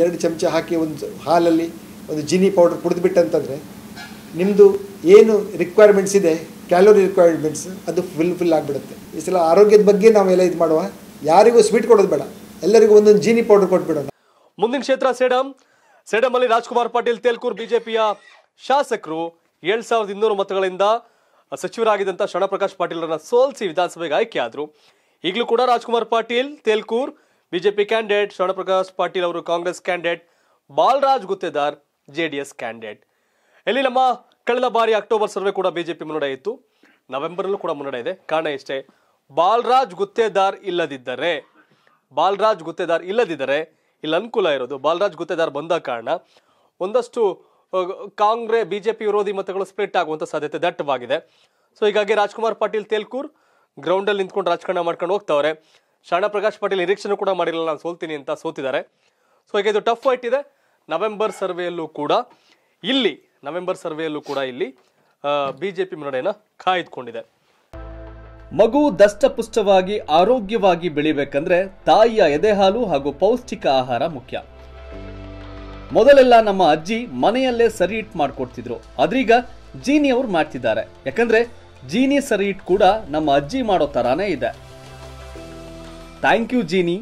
ಎರಡು ಚಮಚ ಹಾಕಿ ಒಂದು ಹಾಲಲ್ಲಿ ಒಂದು ಜಿನಿ ಪೌಡರ್ ಕುಡಿದ್ಬಿಟ್ಟಂತಂದರೆ ನಿಮ್ಮದು ಏನು ರಿಕ್ವೈರ್ಮೆಂಟ್ಸ್ ಇದೆ ಕ್ಯಾಲೋರಿ ರಿಕ್ವೈರ್ಮೆಂಟ್ಸ್ ಅದು ಫುಲ್ ಫಿಲ್ ಆಗಿಬಿಡುತ್ತೆ ಈ ಸಲ ಆರೋಗ್ಯದ ಬಗ್ಗೆ ನಾವೆಲ್ಲ ಇದು ಮಾಡುವ ಯಾರಿಗೂ ಸ್ವೀಟ್ ಕೊಡೋದು ಬೇಡ ಎಲ್ಲರಿಗೂ ಒಂದೊಂದು ಜೀನಿ ಪೌಡರ್ ಕೊಟ್ಬಿಡೋಣ ಮುಂದಿನ ಕ್ಷೇತ್ರ ಸೇಡಂ ಸೇಡಂನಲ್ಲಿ ರಾಜ್ಕುಮಾರ್ ಪಾಟೀಲ್ ತೇಲ್ಕೂರ್ ಬಿಜೆಪಿಯ ಶಾಸಕರು ಏಳು ಸಾವಿರದ ಇನ್ನೂರು ಮತಗಳಿಂದ ಸಚಿವರಾಗಿದ್ದಂಥ ಶರಣಪ್ರಕಾಶ್ ಪಾಟೀಲರನ್ನ ಸೋಲಿಸಿ ವಿಧಾನಸಭೆಗೆ ಆಯ್ಕೆಯಾದರು ಈಗಲೂ ಕೂಡ ರಾಜ್ಕುಮಾರ್ ಪಾಟೀಲ್ ತೇಲ್ಕೂರ್ ಬಿಜೆಪಿ ಕ್ಯಾಂಡಿಡೇಟ್ ಶ್ರವಣಪ್ರಕಾಶ್ ಪಾಟೀಲ್ ಅವರು Congress candidate Balraj Guttedar S candidate ಇಲ್ಲಿ ನಮ್ಮ ಕಳೆದ ಬಾರಿ ಅಕ್ಟೋಬರ್ ಸರ್ವೆ ಕೂಡ ಬಿಜೆಪಿ ಮುನ್ನಡೆ ಇತ್ತು ನವೆಂಬರಲ್ಲೂ ಕೂಡ ಮುನ್ನಡೆ ಇದೆ ಕಾರಣ ಇಷ್ಟೇ ಬಾಲರಾಜ್ ಗುತ್ತೇದಾರ್ ಇಲ್ಲದಿದ್ದರೆ ಬಾಲರಾಜ್ ಗುತ್ತೇದಾರ್ ಇಲ್ಲದಿದ್ದರೆ ಇಲ್ಲಿ ಅನುಕೂಲ ಇರೋದು ಬಾಲರಾಜ್ ಗುತ್ತೇದಾರ್ ಬಂದ ಕಾರಣ ಒಂದಷ್ಟು ಕಾಂಗ್ರೆಸ್ ಬಿಜೆಪಿ ವಿರೋಧಿ ಮತಗಳು ಸ್ಪ್ಲಿಟ್ ಆಗುವಂಥ ಸಾಧ್ಯತೆ ದಟ್ಟವಾಗಿದೆ ಸೊ ಹೀಗಾಗಿ ರಾಜ್ಕುಮಾರ್ ಪಾಟೀಲ್ ತೇಲ್ಕೂರ್ ಗ್ರೌಂಡಲ್ಲಿ ನಿಂತ್ಕೊಂಡು ರಾಜಕಾರಣ ಮಾಡ್ಕೊಂಡು ಹೋಗ್ತಾವ್ರೆ ಶರಣ ಪ್ರಕಾಶ್ ಪಾಟೀಲ್ ನಿರೀಕ್ಷೆನೂ ಕೂಡ ಮಾಡಿರಲಿಲ್ಲ ನಾನು ಸೋಲ್ತೀನಿ ಅಂತ ಸೋತಿದ್ದಾರೆ ಸೊ ಹೀಗೆ ಇದು ಟಫ್ ಫೈಟ್ ಇದೆ ನವೆಂಬರ್ ಸರ್ವೆಯಲ್ಲೂ ಕೂಡ ಇಲ್ಲಿ ನವೆಂಬರ್ ಸರ್ವೆಯಲ್ಲೂ ಕೂಡ ಇಲ್ಲಿ ಬಿ ಜೆ ಪಿ ಮುನ್ನಡೆಯನ್ನು ಕಾಯ್ದುಕೊಂಡಿದೆ ಮಗು ದಷ್ಟಪುಷ್ಟವಾಗಿ ಆರೋಗ್ಯವಾಗಿ ಬೆಳಿಬೇಕಂದ್ರೆ ತಾಯಿಯ ಎದೆಹಾಲು ಹಾಗೂ ಪೌಷ್ಟಿಕ ಆಹಾರ ಮುಖ್ಯ ಮೊದಲೆಲ್ಲ ನಮ್ಮ ಅಜ್ಜಿ ಮನೆಯಲ್ಲೇ ಸರಿ ಇಟ್ಟು ಮಾಡ್ಕೊಡ್ತಿದ್ರು ಅದ್ರೀಗ ಜೀನಿ ಅವ್ರು ಮಾಡ್ತಿದ್ದಾರೆ ಯಾಕಂದ್ರೆ ಜೀನಿ ಸರಿಟ್ ಕೂಡ ನಮ್ಮ ಅಜ್ಜಿ ಮಾಡೋ ತರಾನೇ ಇದೆ ಥ್ಯಾಂಕ್ ಯು ಜೀನಿ